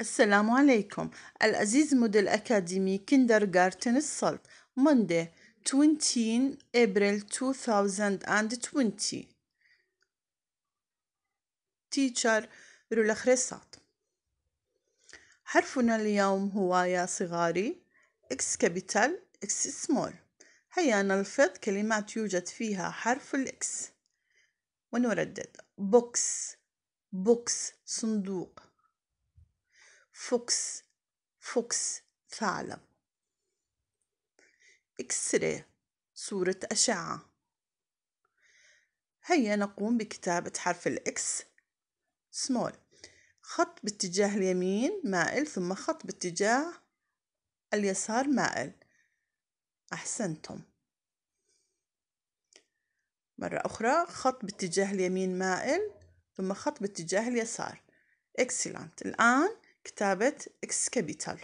السلام عليكم العزيز أكاديمي كيندر جارتن السلط Monday 20 أبريل 2020 تيتشر رولا خريصات حرفنا اليوم هو يا صغاري إكس كابيتال إكس سمول هيا نلفظ كلمات يوجد فيها حرف الإكس ونردد بوكس بوكس صندوق فوكس فوكس ثعلب اكسري صورة أشعة هيا نقوم بكتابة حرف الإكس سمول خط باتجاه اليمين مائل ثم خط باتجاه اليسار مائل أحسنتم مرة أخرى خط باتجاه اليمين مائل ثم خط باتجاه اليسار إكسلنت الآن كتابة إكس كابيتال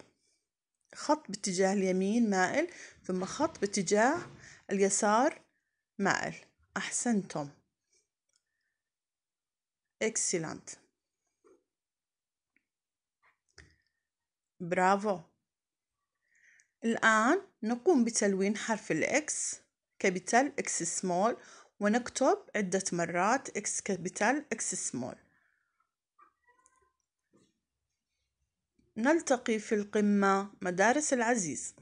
خط باتجاه اليمين مائل ثم خط باتجاه اليسار مائل أحسنتم إكسلنت برافو الآن نقوم بتلوين حرف الإكس كابيتال إكس سمول ونكتب عدة مرات إكس كابيتال إكس سمول نلتقي في القمة مدارس العزيز